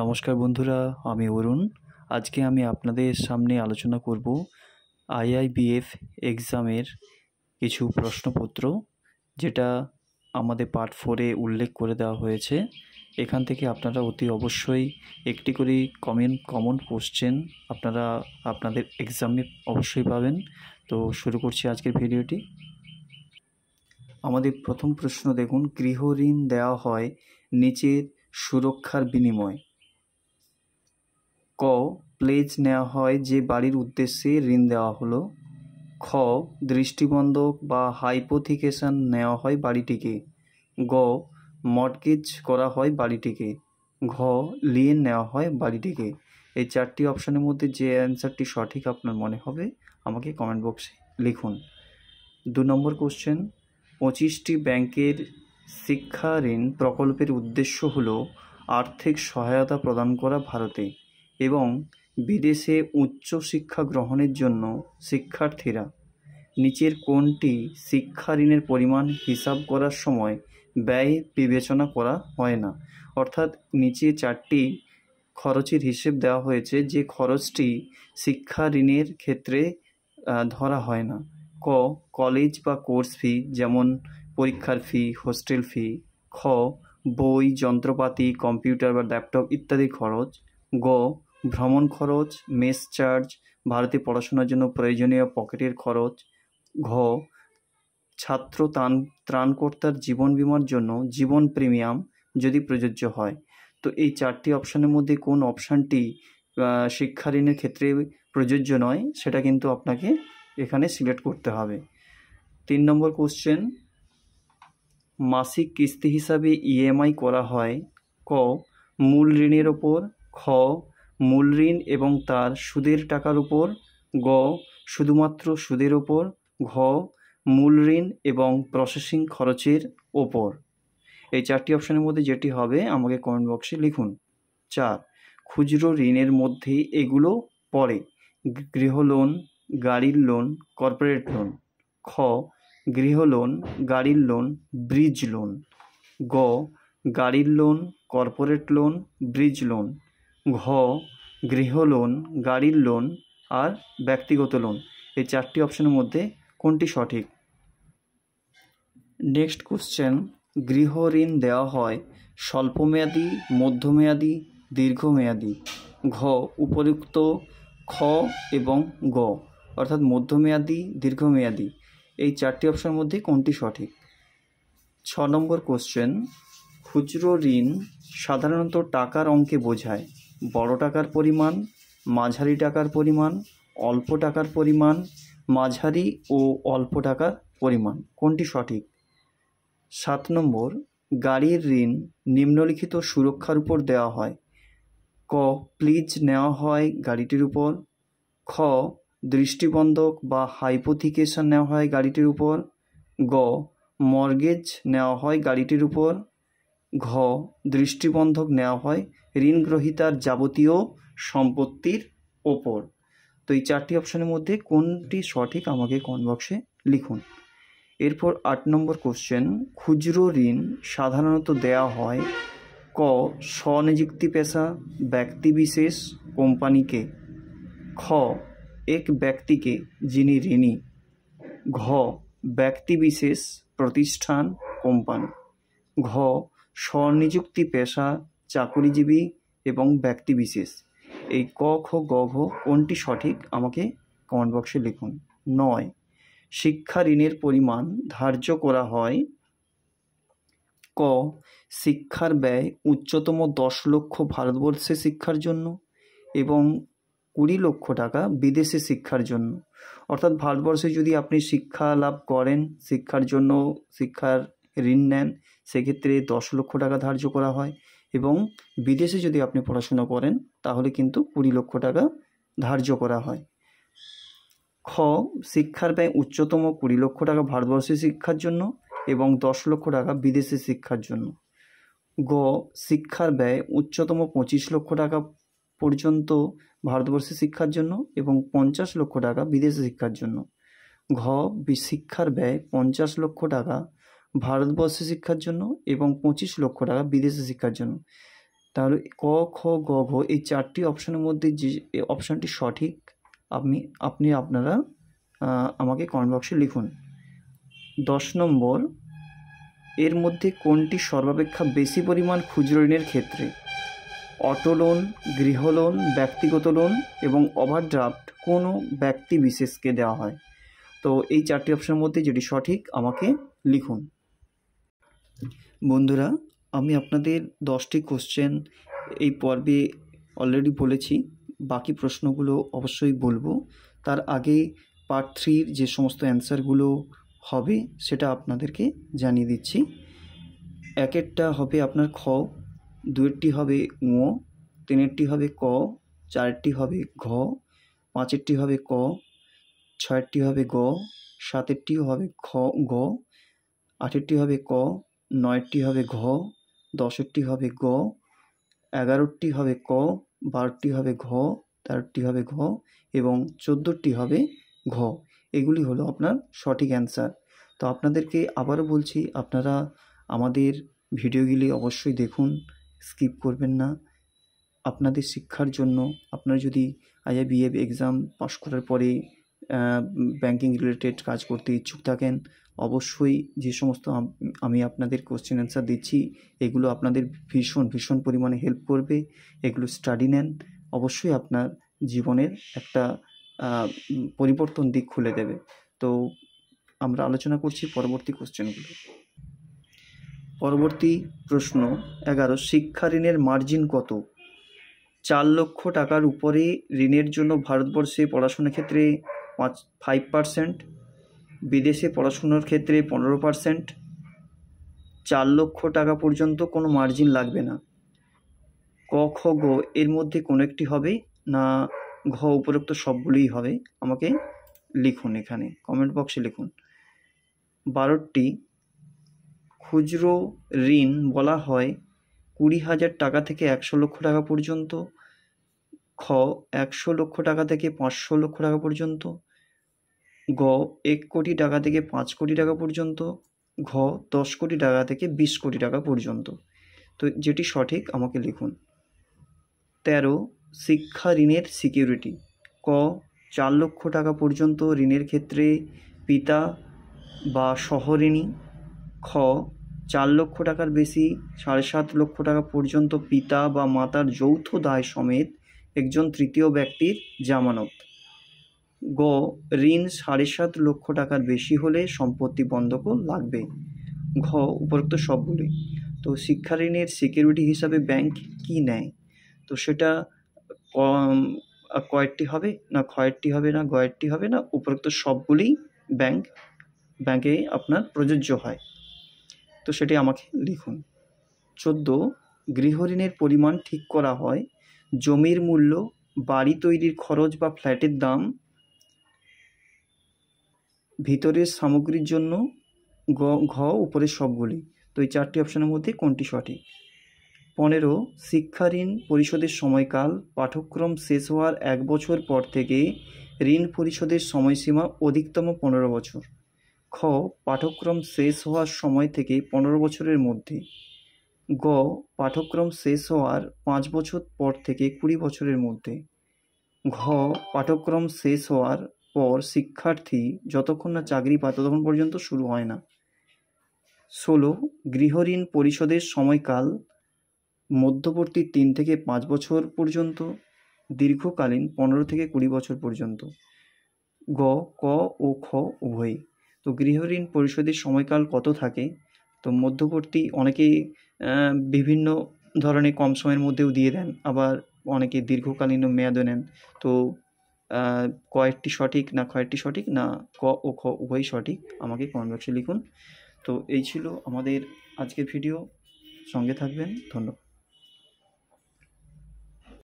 নমস্কার বন্ধুরা আমি অরুণ আজকে আমি আপনাদের সামনে আলোচনা করব আইআইবিএফ এক্সামের কিছু প্রশ্নপত্র যেটা আমাদের পার্ট ফোরে উল্লেখ করে দেওয়া হয়েছে এখান থেকে আপনারা অতি অবশ্যই একটি করে কমেন কমন কোশ্চেন আপনারা আপনাদের এক্সামে অবশ্যই পাবেন তো শুরু করছি আজকের ভিডিওটি আমাদের প্রথম প্রশ্ন দেখুন গৃহ ঋণ দেওয়া হয় নিচের সুরক্ষার বিনিময় ক প্লেজ নেওয়া হয় যে বাড়ির উদ্দেশ্যে ঋণ দেওয়া হলো খ দৃষ্টিবন্ধক বা হাইপোথিকেশন নেওয়া হয় বাড়িটিকে গ মর্টগেজ করা হয় বাড়িটিকে ঘ লিয়েন নেওয়া হয় বাড়িটিকে এই চারটি অপশানের মধ্যে যে অ্যান্সারটি সঠিক আপনার মনে হবে আমাকে কমেন্ট বক্সে লিখুন দু নম্বর কোশ্চেন পঁচিশটি ব্যাংকের শিক্ষা ঋণ প্রকল্পের উদ্দেশ্য হল আর্থিক সহায়তা প্রদান করা ভারতে এবং বিদেশে উচ্চশিক্ষা গ্রহণের জন্য শিক্ষার্থীরা নিচের কোনটি শিক্ষা ঋণের পরিমাণ হিসাব করার সময় ব্যয় বিবেচনা করা হয় না অর্থাৎ নিচে চারটি খরচের হিসেব দেওয়া হয়েছে যে খরচটি শিক্ষা ঋণের ক্ষেত্রে ধরা হয় না ক কলেজ বা কোর্স ফি যেমন পরীক্ষার ফি হোস্টেল ফি খ বই যন্ত্রপাতি কম্পিউটার বা ল্যাপটপ ইত্যাদি খরচ গ ভ্রমণ খরচ মেস চার্জ ভারতে পড়াশোনার জন্য প্রয়োজনীয় পকেটের খরচ ঘ ছাত্র ত্রাণ ত্রাণকর্তার জীবন বিমার জন্য জীবন প্রিমিয়াম যদি প্রযোজ্য হয় তো এই চারটি অপশানের মধ্যে কোন অপশানটি শিক্ষা ঋণের ক্ষেত্রে প্রযোজ্য নয় সেটা কিন্তু আপনাকে এখানে সিলেক্ট করতে হবে তিন নম্বর কোশ্চেন মাসিক কিস্তি হিসাবে ইএমআই e করা হয় ক মূল ঋণের ওপর খ মূল ঋণ এবং তার সুদের টাকার উপর গ শুধুমাত্র সুদের ওপর ঘ মূল ঋণ এবং প্রসেসিং খরচের ওপর এই চারটি অপশানের মধ্যে যেটি হবে আমাকে কমেন্ট বক্সে লিখুন চার খুচরো ঋণের মধ্যে এগুলো পড়ে গৃহ লোন গাড়ির লোন কর্পোরেট লোন খ গৃহ লোন গাড়ির লোন ব্রিজ লোন গ গাড়ির loan corporate loan bridge loan ঘ গৃহ লোন গাড়ির লোন আর ব্যক্তিগত লোন এই চারটি অপশনের মধ্যে কোনটি সঠিক নেক্সট কোশ্চেন গৃহ ঋণ দেওয়া হয় স্বল্পমেয়াদী মধ্যমেয়াদী দীর্ঘমেয়াদী ঘ উপযুক্ত খ এবং গ অর্থাৎ মধ্যমেয়াদী দীর্ঘমেয়াদী এই চারটি অপশনের মধ্যে কোনটি সঠিক ছ নম্বর কোশ্চেন খুচরো ঋণ সাধারণত টাকার অঙ্কে বোঝায় বড় টাকার পরিমাণ মাঝারি টাকার পরিমাণ অল্প টাকার পরিমাণ মাঝারি ও অল্প টাকার পরিমাণ কোনটি সঠিক সাত নম্বর গাড়ির ঋণ নিম্নলিখিত সুরক্ষার উপর দেওয়া হয় ক প্লিজ নেওয়া হয় গাড়িটির উপর খ দৃষ্টিবন্ধক বা হাইপোথিকেশন নেওয়া হয় গাড়িটির উপর গ মর্গেজ নেওয়া হয় গাড়িটির উপর ঘ দৃষ্টিবন্ধক নেওয়া হয় ঋণ গ্রহিতার যাবতীয় সম্পত্তির ওপর তো এই চারটি অপশানের মধ্যে কোনটি সঠিক আমাকে কমেন্ট বক্সে লিখুন এরপর আট নম্বর কোশ্চেন খুচরো ঋণ সাধারণত দেয়া হয় ক স্বনিযুক্তি পেশা ব্যক্তিবিশেষ কোম্পানিকে খ এক ব্যক্তিকে যিনি ঋণী ঘ ব্যক্তিবিশেষ প্রতিষ্ঠান কোম্পানি ঘ স্বনিযুক্তি পেশা চাকুরিজীবী এবং ব্যক্তিবিশেষ এই ক খ গ ঘ কোনটি সঠিক আমাকে কমেন্ট বক্সে লিখুন নয় শিক্ষা ঋণের পরিমাণ ধার্য করা হয় ক শিক্ষার ব্যয় উচ্চতম দশ লক্ষ ভারতবর্ষে শিক্ষার জন্য এবং কুড়ি লক্ষ টাকা বিদেশে শিক্ষার জন্য অর্থাৎ ভারতবর্ষে যদি আপনি শিক্ষা লাভ করেন শিক্ষার জন্য শিক্ষার ঋণ নেন সেক্ষেত্রে দশ লক্ষ টাকা ধার্য করা হয় এবং বিদেশে যদি আপনি পড়াশোনা করেন তাহলে কিন্তু কুড়ি লক্ষ টাকা ধার্য করা হয় খ শিক্ষার ব্যয় উচ্চতম কুড়ি লক্ষ টাকা ভারতবর্ষে শিক্ষার জন্য এবং দশ লক্ষ টাকা বিদেশে শিক্ষার জন্য গ শিক্ষার ব্যয় উচ্চতম পঁচিশ লক্ষ টাকা পর্যন্ত ভারতবর্ষে শিক্ষার জন্য এবং পঞ্চাশ লক্ষ টাকা বিদেশে শিক্ষার জন্য ঘ শিক্ষার ব্যয় পঞ্চাশ লক্ষ টাকা ভারতবর্ষে শিক্ষার জন্য এবং পঁচিশ লক্ষ টাকা বিদেশে শিক্ষার জন্য তাহলে ক খ গ ঘ এই চারটি অপশনের মধ্যে যে অপশানটি সঠিক আপনি আপনি আপনারা আমাকে কমেন্ট বক্সে লিখুন দশ নম্বর এর মধ্যে কোনটি সর্বাপেক্ষা বেশি পরিমাণ খুচরো ঋণের ক্ষেত্রে অটো লোন গৃহ লোন ব্যক্তিগত লোন এবং ওভারড্রাফ্ট কোনো ব্যক্তি বিশেষকে দেওয়া হয় তো এই চারটি অপশনের মধ্যে যেটি সঠিক আমাকে লিখুন বন্ধুরা আমি আপনাদের দশটি কোশ্চেন এই পর্বে অলরেডি বলেছি বাকি প্রশ্নগুলো অবশ্যই বলবো তার আগে পার্ট থ্রির যে সমস্ত অ্যান্সারগুলো হবে সেটা আপনাদেরকে জানিয়ে দিচ্ছি এক একটা হবে আপনার খ দুয়েরটি হবে ও তিনেরটি হবে ক চারটি হবে ঘ পাঁচেরটি হবে ক ছয়েরটি হবে গ সাতেরটিও হবে খ গ আটেরটি হবে ক নয়টি হবে ঘ দশটি হবে গ এগারোটি হবে ক বারোটি হবে ঘ তেরোটি হবে ঘ এবং চোদ্দোটি হবে ঘ এগুলি হলো আপনার সঠিক অ্যান্সার তো আপনাদেরকে আবারও বলছি আপনারা আমাদের ভিডিওগুলি অবশ্যই দেখুন স্কিপ করবেন না আপনাদের শিক্ষার জন্য আপনারা যদি বিএ এক্সাম পাশ করার পরে ব্যাংকিং রিলেটেড কাজ করতে ইচ্ছুক থাকেন অবশ্যই যে সমস্ত আমি আপনাদের কোশ্চেন অ্যান্সার দিচ্ছি এগুলো আপনাদের ভীষণ ভীষণ পরিমাণে হেল্প করবে এগুলো স্টাডি নেন অবশ্যই আপনার জীবনের একটা পরিবর্তন দিক খুলে দেবে তো আমরা আলোচনা করছি পরবর্তী কোশ্চেনগুলো পরবর্তী প্রশ্ন এগারো শিক্ষা ঋণের মার্জিন কত চার লক্ষ টাকার উপরে ঋণের জন্য ভারতবর্ষে পড়াশোনার ক্ষেত্রে পাঁচ ফাইভ পার্সেন্ট বিদেশে পড়াশুনোর ক্ষেত্রে পনেরো পার্সেন্ট চার লক্ষ টাকা পর্যন্ত কোনো মার্জিন লাগবে না ক খ গ এর মধ্যে কোনো একটি হবে না ঘ উপরোক্ত সবগুলিই হবে আমাকে লিখুন এখানে কমেন্ট বক্সে লিখুন বারোটি খুচরো ঋণ বলা হয় কুড়ি হাজার টাকা থেকে একশো লক্ষ টাকা পর্যন্ত খ একশো লক্ষ টাকা থেকে পাঁচশো লক্ষ টাকা পর্যন্ত গ এক কোটি টাকা থেকে পাঁচ কোটি টাকা পর্যন্ত ঘ দশ কোটি টাকা থেকে বিশ কোটি টাকা পর্যন্ত তো যেটি সঠিক আমাকে লিখুন তেরো শিক্ষা ঋণের সিকিউরিটি ক চার লক্ষ টাকা পর্যন্ত ঋণের ক্ষেত্রে পিতা বা সহঋণী খ চার লক্ষ টাকার বেশি সাড়ে সাত লক্ষ টাকা পর্যন্ত পিতা বা মাতার যৌথ দায় সমেত একজন তৃতীয় ব্যক্তির জামানত গ ঋণ সাড়ে সাত লক্ষ টাকার বেশি হলে সম্পত্তি বন্ধক লাগবে ঘ উপরোক্ত সবগুলি তো শিক্ষা ঋণের সিকিউরিটি হিসাবে ব্যাংক কি নেয় তো সেটা কয়েকটি হবে না ক্ষয়েরটি হবে না গয়েরটি হবে না উপরোক্ত সবগুলি ব্যাংক ব্যাংকে আপনার প্রযোজ্য হয় তো সেটি আমাকে লিখুন চোদ্দ গৃহ ঋণের পরিমাণ ঠিক করা হয় জমির মূল্য বাড়ি তৈরির খরচ বা ফ্ল্যাটের দাম ভিতরের সামগ্রীর জন্য গ ঘ উপরের সবগুলি তো এই চারটি অপশনের মধ্যে কোনটি সঠিক পনেরো শিক্ষা ঋণ পরিশোধের সময়কাল পাঠ্যক্রম শেষ হওয়ার এক বছর পর থেকে ঋণ পরিশোধের সময়সীমা অধিকতম পনেরো বছর খ পাঠ্যক্রম শেষ হওয়ার সময় থেকে পনেরো বছরের মধ্যে গ পাঠ্যক্রম শেষ হওয়ার পাঁচ বছর পর থেকে কুড়ি বছরের মধ্যে ঘ পাঠ্যক্রম শেষ হওয়ার পর শিক্ষার্থী যতক্ষণ না চাকরি পায় ততক্ষণ পর্যন্ত শুরু হয় না ষোলো গৃহঋণ পরিশোধের সময়কাল মধ্যবর্তী তিন থেকে পাঁচ বছর পর্যন্ত দীর্ঘকালীন পনেরো থেকে কুড়ি বছর পর্যন্ত গ ক ও খ উভয়ই তো গৃহঋণ পরিশোধের সময়কাল কত থাকে তো মধ্যবর্তী অনেকেই বিভিন্ন ধরনের কম সময়ের মধ্যেও দিয়ে দেন আবার অনেকে দীর্ঘকালীন মেয়াদও নেন তো কয়েকটি সঠিক না কয়েকটি সঠিক না ক ও খ উভয়ই সঠিক আমাকে কমেন্ট বক্সে লিখুন তো এই ছিল আমাদের আজকের ভিডিও সঙ্গে থাকবেন ধন্যবাদ